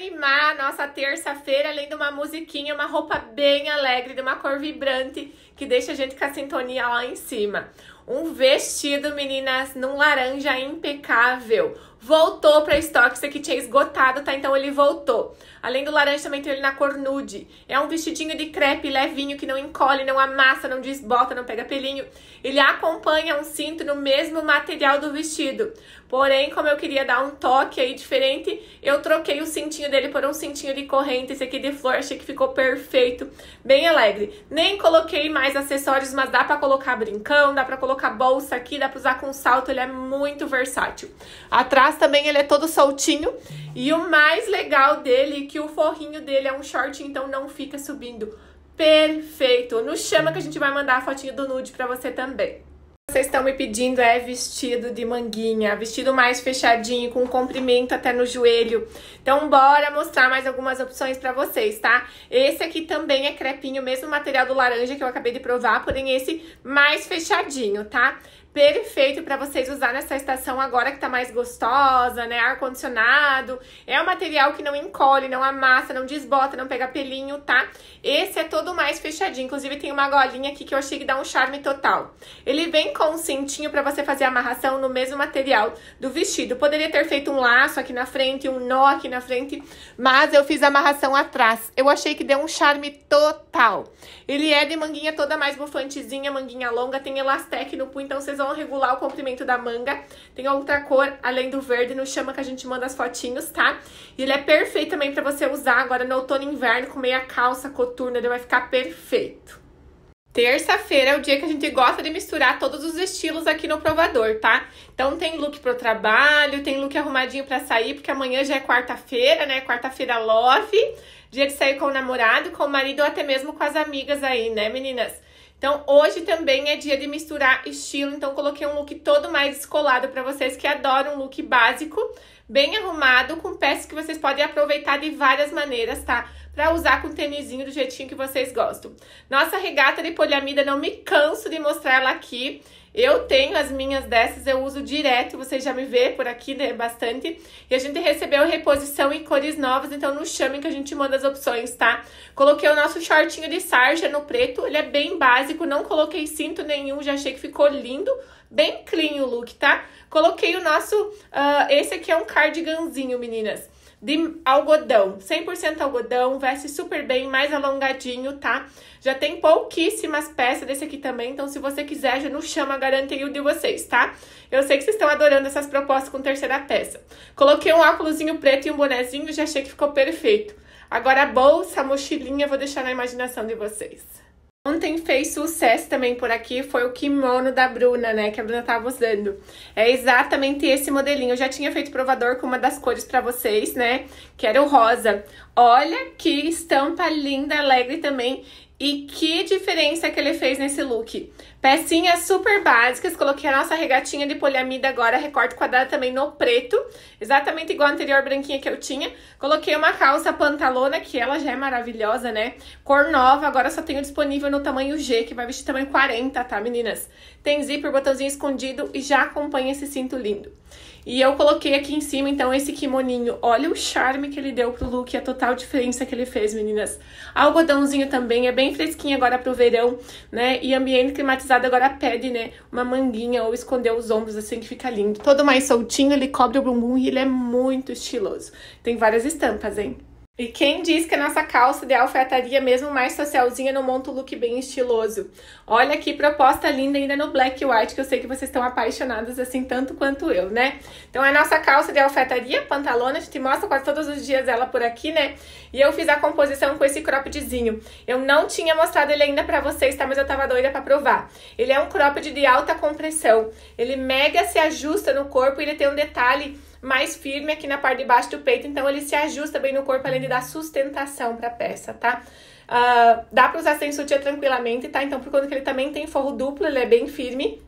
animar a nossa terça-feira, além de uma musiquinha, uma roupa bem alegre, de uma cor vibrante, que deixa a gente com a sintonia lá em cima. Um vestido, meninas, num laranja impecável voltou para estoque. Esse aqui tinha esgotado, tá? Então ele voltou. Além do laranja, também tem ele na cor nude. É um vestidinho de crepe levinho, que não encolhe, não amassa, não desbota, não pega pelinho. Ele acompanha um cinto no mesmo material do vestido. Porém, como eu queria dar um toque aí diferente, eu troquei o cintinho dele por um cintinho de corrente. Esse aqui de flor, achei que ficou perfeito, bem alegre. Nem coloquei mais acessórios, mas dá pra colocar brincão, dá pra colocar bolsa aqui, dá pra usar com salto. Ele é muito versátil. Atrás também ele é todo soltinho. E o mais legal dele é que o forrinho dele é um short, então não fica subindo. Perfeito! Nos chama que a gente vai mandar a fotinha do nude pra você também vocês estão me pedindo é vestido de manguinha, vestido mais fechadinho, com comprimento até no joelho. Então bora mostrar mais algumas opções pra vocês, tá? Esse aqui também é crepinho, mesmo material do laranja que eu acabei de provar, porém esse mais fechadinho, tá? perfeito para vocês usar nessa estação agora que tá mais gostosa, né? Ar condicionado. É um material que não encolhe, não amassa, não desbota, não pega pelinho, tá? Esse é todo mais fechadinho. Inclusive tem uma golinha aqui que eu achei que dá um charme total. Ele vem com um cintinho para você fazer a amarração no mesmo material do vestido. Poderia ter feito um laço aqui na frente, um nó aqui na frente, mas eu fiz a amarração atrás. Eu achei que deu um charme total. Ele é de manguinha toda mais bufantezinha, manguinha longa, tem elastec no punho, então vocês vão regular o comprimento da manga. Tem outra cor, além do verde, no chama que a gente manda as fotinhos, tá? E ele é perfeito também para você usar agora no outono e inverno, com meia calça, coturna, ele vai ficar perfeito. Terça-feira é o dia que a gente gosta de misturar todos os estilos aqui no provador, tá? Então tem look pro trabalho, tem look arrumadinho para sair, porque amanhã já é quarta-feira, né? Quarta-feira love, dia de sair com o namorado, com o marido ou até mesmo com as amigas aí, né, meninas? Então, hoje também é dia de misturar estilo, então coloquei um look todo mais descolado para vocês que adoram um look básico, bem arrumado, com peças que vocês podem aproveitar de várias maneiras, tá? Pra usar com tênisinho do jeitinho que vocês gostam. Nossa regata de poliamida, não me canso de mostrar ela aqui. Eu tenho as minhas dessas, eu uso direto, vocês já me vê por aqui né, bastante. E a gente recebeu reposição em cores novas, então não chame que a gente manda as opções, tá? Coloquei o nosso shortinho de sarja no preto, ele é bem básico, não coloquei cinto nenhum, já achei que ficou lindo, bem clean o look, tá? Coloquei o nosso, uh, esse aqui é um cardiganzinho, meninas. De algodão, 100% algodão, veste super bem, mais alongadinho, tá? Já tem pouquíssimas peças desse aqui também, então se você quiser, já não chama, garantei o de vocês, tá? Eu sei que vocês estão adorando essas propostas com terceira peça. Coloquei um óculosinho preto e um bonezinho, já achei que ficou perfeito. Agora a bolsa, a mochilinha, vou deixar na imaginação de vocês. Ontem fez sucesso também por aqui, foi o kimono da Bruna, né, que a Bruna tava usando. É exatamente esse modelinho. Eu já tinha feito provador com uma das cores para vocês, né, que era o rosa. Olha que estampa linda, alegre também. E que diferença que ele fez nesse look. Pecinhas super básicas, coloquei a nossa regatinha de poliamida agora, recorte quadrado também no preto, exatamente igual a anterior branquinha que eu tinha. Coloquei uma calça pantalona, que ela já é maravilhosa, né? Cor nova, agora só tenho disponível no tamanho G, que vai vestir tamanho 40, tá, meninas? Tem zíper, botãozinho escondido e já acompanha esse cinto lindo. E eu coloquei aqui em cima, então, esse kimoninho. Olha o charme que ele deu pro look, a total diferença que ele fez, meninas. Algodãozinho também, é bem fresquinho agora pro verão, né? E ambiente climatizado batizado agora pede, né, uma manguinha ou esconder os ombros assim que fica lindo. Todo mais soltinho, ele cobre o bumbum e ele é muito estiloso. Tem várias estampas, hein? E quem diz que a nossa calça de alfaiataria, mesmo mais socialzinha, não monta um look bem estiloso? Olha que proposta linda ainda no black e white, que eu sei que vocês estão apaixonados assim tanto quanto eu, né? Então a nossa calça de alfaiataria, pantalona, a gente mostra quase todos os dias ela por aqui, né? E eu fiz a composição com esse croppedzinho. Eu não tinha mostrado ele ainda pra vocês, tá? Mas eu tava doida pra provar. Ele é um cropped de alta compressão. Ele mega se ajusta no corpo e ele tem um detalhe mais firme aqui na parte de baixo do peito, então ele se ajusta bem no corpo, além de dar sustentação para a peça, tá? Uh, dá para usar sem sutiã tranquilamente, tá? Então, por conta que ele também tem forro duplo, ele é bem firme,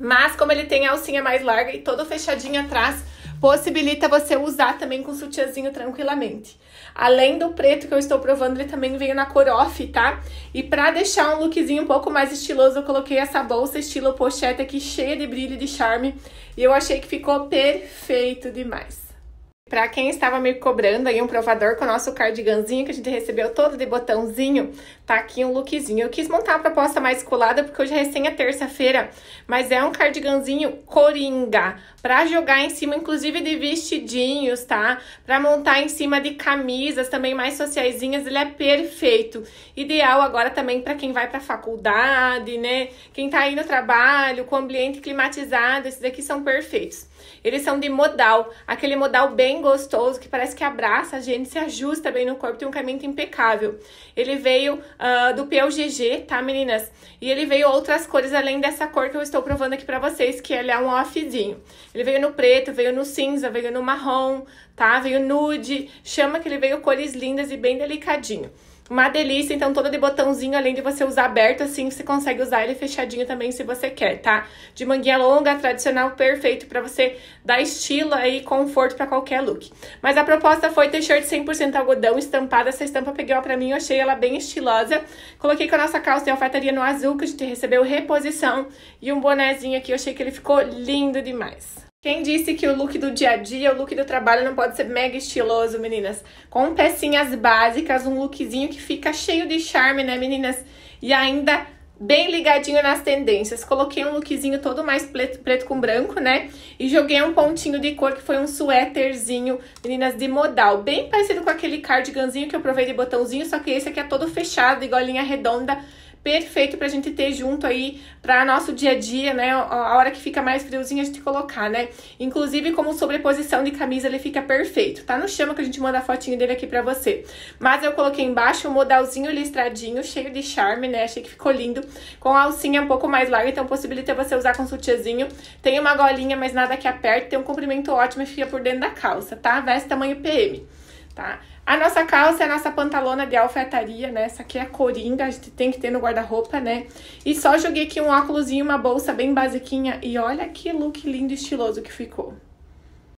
mas como ele tem a alcinha mais larga e todo fechadinho atrás, possibilita você usar também com sutiãzinho tranquilamente. Além do preto que eu estou provando, ele também veio na cor off, tá? E pra deixar um lookzinho um pouco mais estiloso, eu coloquei essa bolsa estilo pochete aqui, cheia de brilho e de charme. E eu achei que ficou perfeito demais. Para quem estava me cobrando aí um provador com o nosso cardiganzinho que a gente recebeu todo de botãozinho, tá aqui um lookzinho. Eu quis montar a proposta mais colada porque hoje é recém a terça-feira, mas é um cardiganzinho coringa para jogar em cima, inclusive de vestidinhos, tá? Para montar em cima de camisas também mais sociaisinhas, ele é perfeito. Ideal agora também para quem vai para faculdade, né? Quem tá aí no trabalho, com ambiente climatizado, esses aqui são perfeitos. Eles são de modal, aquele modal bem gostoso que parece que abraça a gente, se ajusta bem no corpo, tem um caimento impecável. Ele veio uh, do PLGG, tá, meninas? E ele veio outras cores além dessa cor que eu estou provando aqui pra vocês, que ele é um offzinho. Ele veio no preto, veio no cinza, veio no marrom, tá? Veio nude, chama que ele veio cores lindas e bem delicadinho. Uma delícia, então toda de botãozinho, além de você usar aberto assim, você consegue usar ele fechadinho também se você quer, tá? De manguinha longa, tradicional, perfeito para você dar estilo aí, conforto para qualquer look. Mas a proposta foi ter shirt 100% algodão estampada, essa estampa peguei ela pra mim, eu achei ela bem estilosa. Coloquei com a nossa calça de alfaiataria no azul, que a gente recebeu reposição, e um bonezinho aqui, eu achei que ele ficou lindo demais. Quem disse que o look do dia a dia, o look do trabalho não pode ser mega estiloso, meninas? Com pecinhas básicas, um lookzinho que fica cheio de charme, né, meninas? E ainda bem ligadinho nas tendências. Coloquei um lookzinho todo mais preto, preto, com branco, né? E joguei um pontinho de cor que foi um suéterzinho, meninas, de modal. Bem parecido com aquele cardiganzinho que eu provei de botãozinho, só que esse aqui é todo fechado, igual linha redonda perfeito para a gente ter junto aí para nosso dia a dia, né? A hora que fica mais friozinho a gente colocar, né? Inclusive, como sobreposição de camisa, ele fica perfeito. Tá no chama que a gente manda a fotinho dele aqui para você. Mas eu coloquei embaixo um modalzinho listradinho, cheio de charme, né? Achei que ficou lindo. Com a alcinha um pouco mais larga, então possibilita você usar com sutiãzinho. Tem uma golinha, mas nada que aperte. Tem um comprimento ótimo e fica por dentro da calça, tá? Veste tamanho PM, tá? A nossa calça é a nossa pantalona de alfaiataria, né? Essa aqui é a coringa, a gente tem que ter no guarda-roupa, né? E só joguei aqui um óculosinho, uma bolsa bem basiquinha. E olha que look lindo e estiloso que ficou.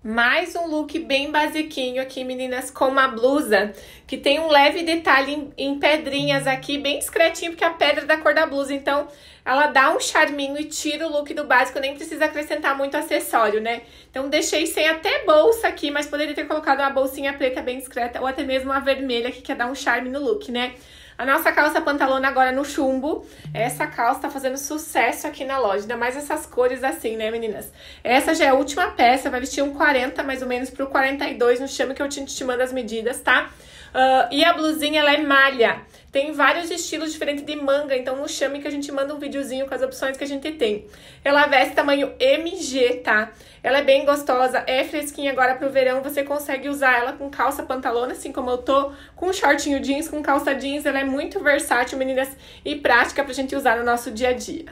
Mais um look bem basiquinho aqui, meninas, com uma blusa que tem um leve detalhe em, em, pedrinhas aqui, bem discretinho, porque a pedra é da cor da blusa, então ela dá um charminho e tira o look do básico, nem precisa acrescentar muito acessório, né? Então deixei sem até bolsa aqui, mas poderia ter colocado uma bolsinha preta bem discreta ou até mesmo uma vermelha que quer dar um charme no look, né? A nossa calça pantalona agora no chumbo. Essa calça tá fazendo sucesso aqui na loja, ainda mais essas cores assim, né, meninas? Essa já é a última peça, vai vestir um 40 mais ou menos pro 42, não chama que eu te, te mando as medidas, tá? Uh, e a blusinha, ela é malha. Tem vários estilos diferentes de manga, então não chame que a gente manda um videozinho com as opções que a gente tem. Ela veste tamanho MG, tá? Ela é bem gostosa, é fresquinha agora pro verão, você consegue usar ela com calça pantalona, assim como eu tô, com shortinho jeans, com calça jeans, ela é muito versátil, meninas, e prática pra gente usar no nosso dia a dia.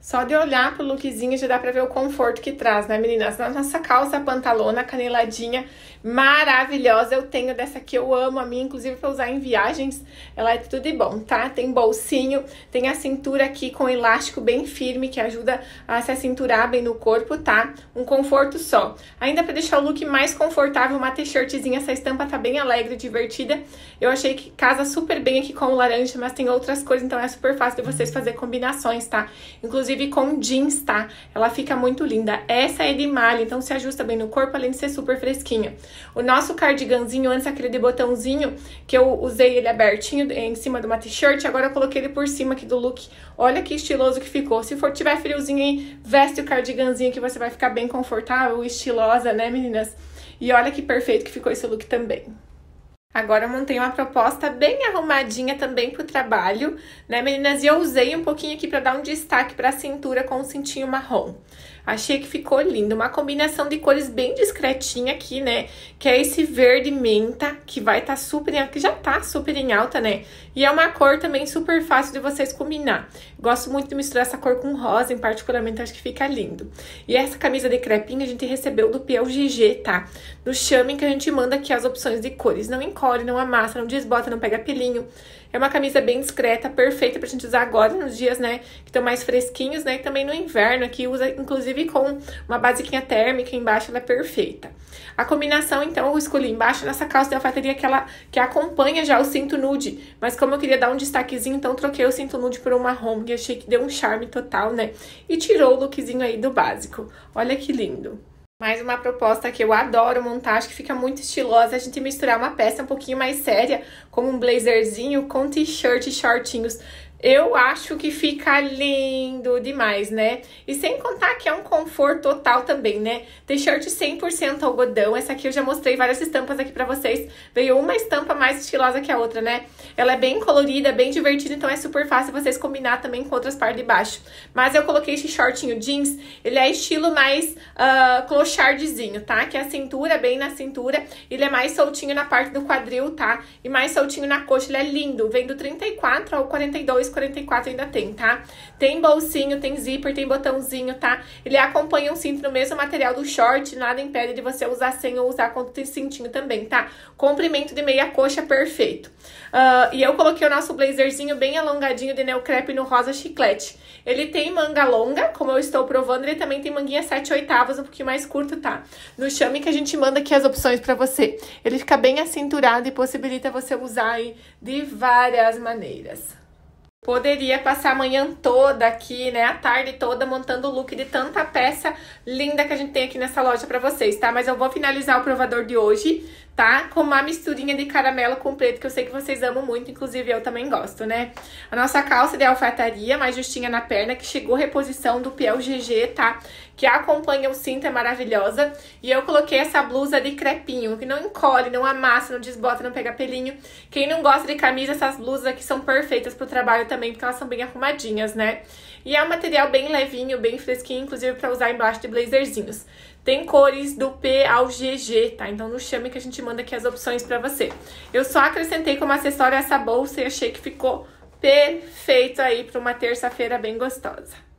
Só de olhar pro lookzinho já dá pra ver o conforto que traz, né, meninas? Na nossa calça pantalona caneladinha, maravilhosa. Eu tenho dessa aqui, eu amo a minha, inclusive pra usar em viagens. Ela é tudo de bom, tá? Tem bolsinho, tem a cintura aqui com elástico bem firme, que ajuda a se acinturar bem no corpo, tá? Um conforto só. Ainda pra deixar o look mais confortável, uma t-shirtzinha. Essa estampa tá bem alegre, divertida. Eu achei que casa super bem aqui com o laranja, mas tem outras cores, então é super fácil de vocês fazer combinações, tá? Inclusive, inclusive com jeans, tá? Ela fica muito linda. Essa é de malha, então se ajusta bem no corpo, além de ser super fresquinha. O nosso cardiganzinho, antes aquele de botãozinho, que eu usei ele abertinho eh, em cima de uma t-shirt, agora eu coloquei ele por cima aqui do look. Olha que estiloso que ficou. Se for tiver friozinho aí, veste o cardiganzinho que você vai ficar bem confortável, estilosa, né, meninas? E olha que perfeito que ficou esse look também. Agora eu montei uma proposta bem arrumadinha também para o trabalho, né, meninas? E eu usei um pouquinho aqui para dar um destaque para a cintura com o cintinho marrom. Achei que ficou lindo. Uma combinação de cores bem discretinha aqui, né? Que é esse verde menta, que vai estar tá super em alta, que já tá super em alta, né? E é uma cor também super fácil de vocês combinar. Gosto muito de misturar essa cor com rosa, em particularmente, acho que fica lindo. E essa camisa de crepinha a gente recebeu do Piel GG, tá? No chame que a gente manda aqui as opções de cores. Não encolhe, não amassa, não desbota, não pega pelinho. É uma camisa bem discreta, perfeita pra gente usar agora nos dias, né, que estão mais fresquinhos, né, e também no inverno aqui, usa inclusive com uma basiquinha térmica embaixo, ela é perfeita. A combinação, então, eu escolhi embaixo nessa calça de alfaiataria que ela que acompanha já o cinto nude, mas como eu queria dar um destaquezinho, então troquei o cinto nude por um marrom, que achei que deu um charme total, né, e tirou o lookzinho aí do básico. Olha que lindo! Mais uma proposta que eu adoro montar, acho que fica muito estilosa é a gente misturar uma peça um pouquinho mais séria, como um blazerzinho com t-shirt e shortinhos eu acho que fica lindo demais, né? E sem contar que é um conforto total também, né? T-shirt 100% algodão. Essa aqui eu já mostrei várias estampas aqui pra vocês. Veio uma estampa mais estilosa que a outra, né? Ela é bem colorida, bem divertida, então é super fácil vocês combinar também com outras partes de baixo. Mas eu coloquei esse shortinho jeans. Ele é estilo mais uh, ah, clochardzinho, tá? Que é a cintura, bem na cintura. Ele é mais soltinho na parte do quadril, tá? E mais soltinho na coxa. Ele é lindo. Vem do 34 ao 42 44 ainda tem, tá? Tem bolsinho, tem zíper, tem botãozinho, tá? Ele acompanha um cinto no mesmo material do short, nada impede de você usar sem ou usar quando tem cintinho também, tá? Comprimento de meia coxa perfeito. Uh, e eu coloquei o nosso blazerzinho bem alongadinho de neocrepe no rosa chiclete. Ele tem manga longa, como eu estou provando, ele também tem manguinha 7 oitavas, um pouquinho mais curto, tá? No chame que a gente manda aqui as opções pra você. Ele fica bem acinturado e possibilita você usar aí de várias maneiras. Poderia passar a manhã toda aqui, né? A tarde toda montando o look de tanta peça linda que a gente tem aqui nessa loja pra vocês, tá? Mas eu vou finalizar o provador de hoje, tá? Com uma misturinha de caramelo com preto, que eu sei que vocês amam muito, inclusive eu também gosto, né? A nossa calça de alfataria, mais justinha na perna, que chegou reposição do Piel GG, tá? Que acompanha o cinto, é maravilhosa. E eu coloquei essa blusa de crepinho, que não encolhe, não amassa, não desbota, não pega pelinho. Quem não gosta de camisa, essas blusas aqui são perfeitas pro trabalho também, porque elas são bem arrumadinhas, né? E é um material bem levinho, bem fresquinho, inclusive para usar embaixo de blazerzinhos. Tem cores do P ao GG, tá? Então não chame que a gente manda aqui as opções para você. Eu só acrescentei como acessório essa bolsa e achei que ficou perfeito aí para uma terça-feira bem gostosa.